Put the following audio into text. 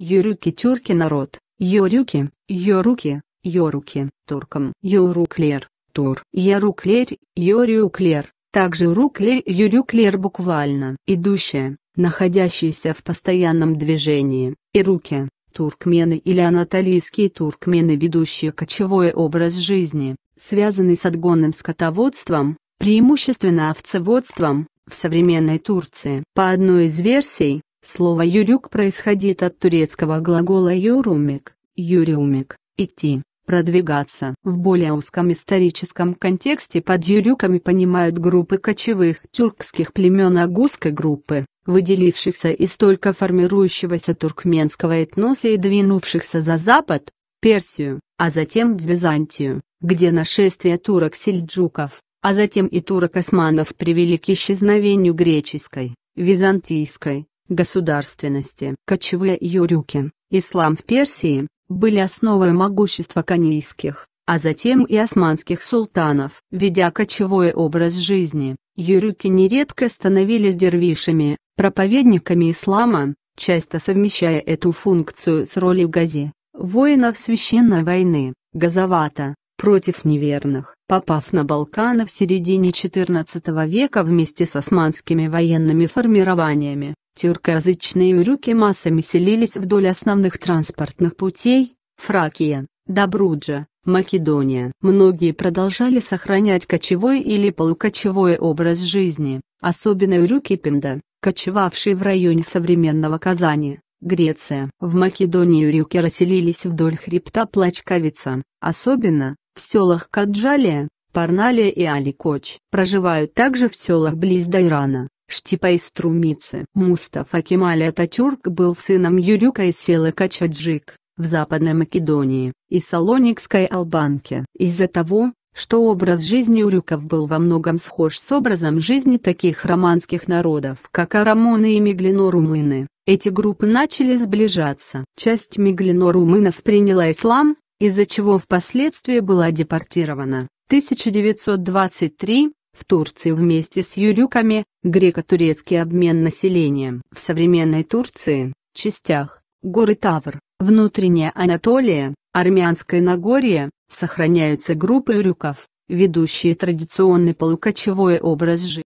Юрюки тюрки народ, Юрюки, Юруки, Юруки, Туркам, Юруклер, тур, Яруклер, Юрюклер, также Руклер, Юрюклер буквально, идущая, находящаяся в постоянном движении, и руки, туркмены или анатолийские туркмены, ведущие кочевой образ жизни, связанный с отгонным скотоводством, преимущественно овцеводством, в современной Турции. По одной из версий, Слово «юрюк» происходит от турецкого глагола «юрумик» – «юриумик» – «идти», «продвигаться». В более узком историческом контексте под юрюками понимают группы кочевых тюркских племен агузской группы, выделившихся из только формирующегося туркменского этноса и двинувшихся за запад, Персию, а затем в Византию, где нашествие турок-сельджуков, а затем и турок-османов привели к исчезновению греческой, византийской, государственности. Кочевые юрюки, ислам в Персии, были основой могущества канийских, а затем и османских султанов. Ведя кочевой образ жизни, юрюки нередко становились дервишами, проповедниками ислама, часто совмещая эту функцию с ролью гази, воинов священной войны, газовата, против неверных. Попав на Балканы в середине XIV века вместе с османскими военными формированиями, Тюркоязычные урюки массами селились вдоль основных транспортных путей, Фракия, Добруджа, Македония. Многие продолжали сохранять кочевой или полукочевой образ жизни, особенно урюки Пинда, кочевавшие в районе современного Казани. Греция. В Македонии урюки расселились вдоль хребта Плачковица, особенно в селах Каджалия, Парналия и Аликоч. Проживают также в селах близ Дайрана, Штипа из Трумицы. Мустафа Кемаль Ататюрк был сыном Юрюка из села Качаджик, в Западной Македонии, и Салоникской Албанки. Из-за того, что образ жизни Юрюков был во многом схож с образом жизни таких романских народов, как арамоны и меглино-румыны, эти группы начали сближаться. Часть меглино-румынов приняла ислам, из-за чего впоследствии была депортирована. 1923 в Турции вместе с юрюками греко-турецкий обмен населением. В современной Турции, частях, горы Тавр, внутренняя Анатолия, Армянское Нагорье, сохраняются группы юрюков, ведущие традиционный полукочевой образ жизни.